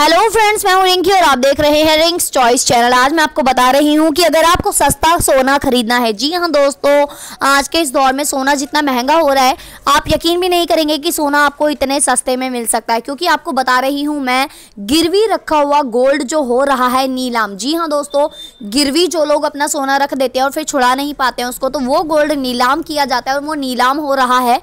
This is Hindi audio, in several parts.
हेलो फ्रेंड्स मैं हूं रिंकी और आप देख रहे हैं रिंक्स चॉइस चैनल आज मैं आपको बता रही हूं कि अगर आपको सस्ता सोना खरीदना है जी हां दोस्तों आज के इस दौर में सोना जितना महंगा हो रहा है आप यकीन भी नहीं करेंगे कि सोना आपको इतने सस्ते में मिल सकता है क्योंकि आपको बता रही हूं मैं गिरवी रखा हुआ गोल्ड जो हो रहा है नीलाम जी हाँ दोस्तों गिरवी जो लोग अपना सोना रख देते हैं और फिर छुड़ा नहीं पाते हैं उसको तो वो गोल्ड नीलाम किया जाता है और वो नीलाम हो रहा है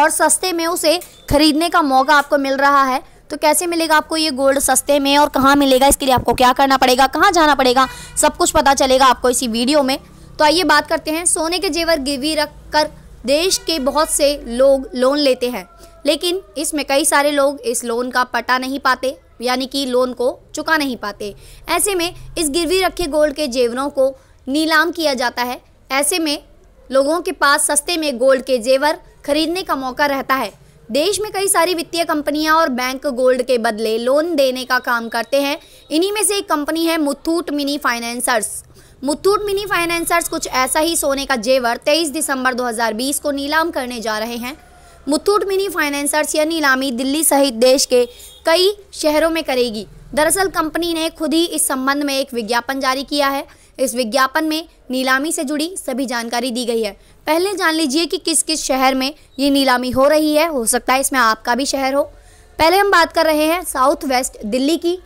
और सस्ते में उसे खरीदने का मौका आपको मिल रहा है तो कैसे मिलेगा आपको ये गोल्ड सस्ते में और कहाँ मिलेगा इसके लिए आपको क्या करना पड़ेगा कहाँ जाना पड़ेगा सब कुछ पता चलेगा आपको इसी वीडियो में तो आइए बात करते हैं सोने के जेवर गिरवी रख कर देश के बहुत से लोग लोन लेते हैं लेकिन इसमें कई सारे लोग इस लोन का पटा नहीं पाते यानी कि लोन को चुका नहीं पाते ऐसे में इस गिरवी रखे गोल्ड के जेवरों को नीलाम किया जाता है ऐसे में लोगों के पास सस्ते में गोल्ड के जेवर खरीदने का मौका रहता है देश में कई सारी वित्तीय कंपनियां और बैंक गोल्ड के बदले लोन देने का काम करते हैं इन्हीं में से एक कंपनी है Muthoot mini financers Muthoot mini financers कुछ ऐसा ही सोने का जेवर 23 दिसंबर 2020 को नीलाम करने जा रहे हैं मुथूट मिनी फाइनेंसर्स यह नीलामी दिल्ली सहित देश के कई शहरों में करेगी दरअसल कंपनी ने खुद ही इस संबंध में एक विज्ञापन जारी किया है इस विज्ञापन में नीलामी से जुड़ी सभी जानकारी दी गई है पहले जान लीजिए कि किस किस शहर में ये नीलामी हो रही है हो सकता है इसमें आपका भी शहर हो पहले हम बात कर रहे हैं साउथ वेस्ट दिल्ली की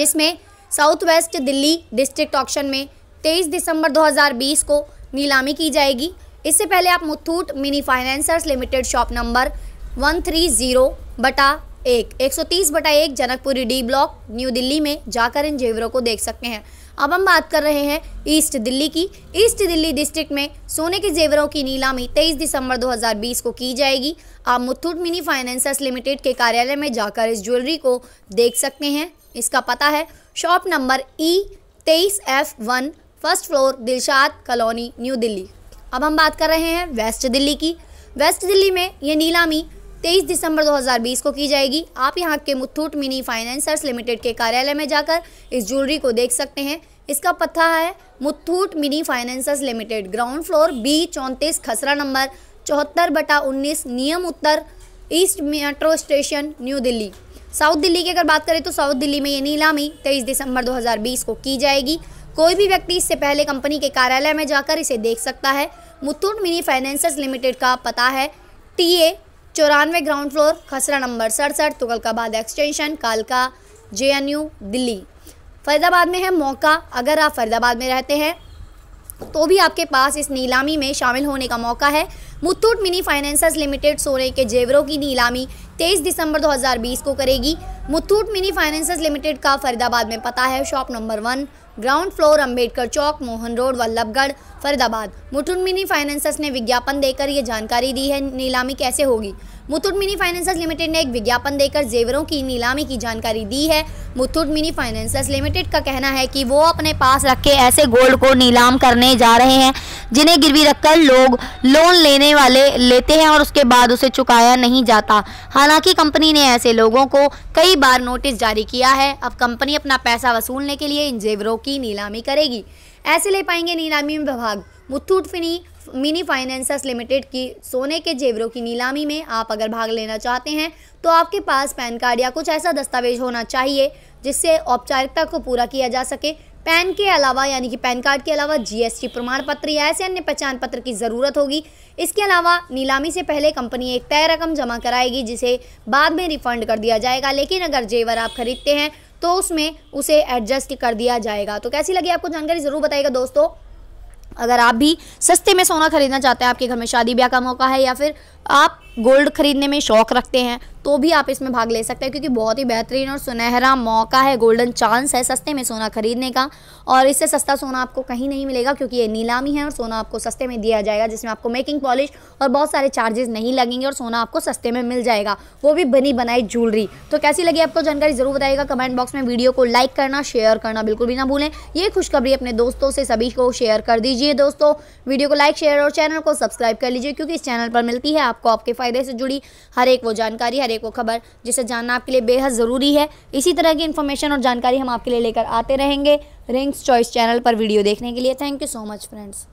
जिसमें south west Delhi district option में 23 दिसंबर 2020 को नीलामी की जाएगी इससे पहले आप Muthoot mini financers limited shop number 130 बटा एक एक सौ तीस बटा एक Janakpuri D block new Delhi में जाकर इन जेवरों को देख सकते हैं अब हम बात कर रहे हैं ईस्ट दिल्ली की ईस्ट दिल्ली डिस्ट्रिक्ट में सोने के जेवरों की नीलामी 23 दिसंबर 2020 को की जाएगी आप मुथूट मिनी फाइनेंसर्स लिमिटेड के कार्यालय में जाकर इस ज्वेलरी को देख सकते हैं इसका पता है शॉप नंबर ई तेईस F one first floor Dilshad colony new Delhi अब हम बात कर रहे हैं वेस्ट दिल्ली की वेस्ट दिल्ली में ये नीलामी 23 दिसंबर 2020 को की जाएगी आप यहाँ के मुथूट मिनी फाइनेंसर्स लिमिटेड के कार्यालय में जाकर इस ज्वेलरी को देख सकते हैं इसका पता है Muthoot mini financers limited ground floor B चौंतीस खसरा नंबर चौहत्तर बटा उन्नीस नियम उत्तर east metro station new Delhi south Delhi की अगर बात करें तो साउथ दिल्ली में ये नीलामी 23 दिसंबर 2020 को की जाएगी कोई भी व्यक्ति इससे पहले कंपनी के कार्यालय में जाकर इसे देख सकता है मुथूट मिनी फाइनेंसर्स लिमिटेड का पता है टी ए चौरानवे ग्राउंड फ्लोर खसरा नंबर सड़सठ तुगलकाबाद एक्सटेंशन कालका जे दिल्ली फरीदाबाद में है मौका अगर आप फरीदाबाद में रहते हैं तो भी आपके पास इस नीलामी में शामिल होने का मौका है मुथूट मिनी फाइनेंसर्स लिमिटेड सोने के जेवरों की नीलामी तेईस दिसंबर 2020 को करेगी मुथूट मिनी फाइनेंसेस लिमिटेड का फरीदाबाद में पता है shop number one ground floor Ambedkar Chowk Mohan road Ballabhgarh Faridabad Muthoot mini finances ने विज्ञापन देकर ये जानकारी दी है नीलामी कैसे होगी मुथूट मिनी फाइनेंसेस लिमिटेड ने एक विज्ञापन देकर जेवरों की नीलामी की जानकारी दी है मुथूट मिनी फाइनेंसेस लिमिटेड का कहना है कि वो अपने पास रखे ऐसे गोल्ड को नीलाम करने जा रहे हैं जिन्हें गिरवी रखकर लोग लोन लेने वाले लेते हैं और उसके बाद उसे चुकाया नहीं जाता हालांकि कंपनी ने ऐसे लोगों को कई बार नोटिस जारी किया है अब कंपनी अपना पैसा वसूलने के लिए इन जेवरों की नीलामी करेगी ऐसे ले पाएंगे नीलामी विभाग मुथूट फिनी मिनी फाइनेंसर्स लिमिटेड की सोने के जेवरों की नीलामी में आप अगर भाग लेना चाहते हैं तो आपके पास पैन कार्ड या कुछ ऐसा दस्तावेज होना चाहिए जिससे औपचारिकता को पूरा किया जा सके पैन के अलावा यानी कि पैन कार्ड के अलावा जीएसटी प्रमाण पत्र या ऐसे अन्य पहचान पत्र की ज़रूरत होगी इसके अलावा नीलामी से पहले कंपनी एक तय रकम जमा कराएगी जिसे बाद में रिफंड कर दिया जाएगा लेकिन अगर जेवर आप खरीदते हैं तो उसमें उसे एडजस्ट कर दिया जाएगा तो कैसी लगी आपको जानकारी ज़रूर बताएगा दोस्तों अगर आप भी सस्ते में सोना खरीदना चाहते हैं आपके घर में शादी ब्याह का मौका है या फिर आप गोल्ड खरीदने में शौक रखते हैं तो भी आप इसमें भाग ले सकते हैं क्योंकि बहुत ही बेहतरीन और सुनहरा मौका है गोल्डन चांस है सस्ते में सोना खरीदने का और इससे सस्ता सोना आपको कहीं नहीं मिलेगा क्योंकि ये नीलामी है और सोना आपको सस्ते में दिया जाएगा जिसमें आपको मेकिंग पॉलिश और बहुत सारे चार्जेस नहीं लगेंगे और सोना आपको सस्ते में मिल जाएगा वो भी बनी बनाई ज्वेलरी तो कैसी लगी आपको जानकारी ज़रूर बताएगा कमेंट बॉक्स में वीडियो को लाइक करना शेयर करना बिल्कुल भी ना भूलें ये खुशखबरी अपने दोस्तों से सभी को शेयर कर दीजिए दोस्तों वीडियो को लाइक शेयर और चैनल को सब्सक्राइब कर लीजिए क्योंकि इस चैनल पर मिलती है आपको आपके फ़ायदे से जुड़ी हर एक वो जानकारी हर एक वो खबर जिसे जानना आपके लिए बेहद ज़रूरी है इसी तरह की इन्फॉर्मेशन और जानकारी हम आपके लिए लेकर आते रहेंगे रिंग्स चॉइस चैनल पर वीडियो देखने के लिए thank you so much friends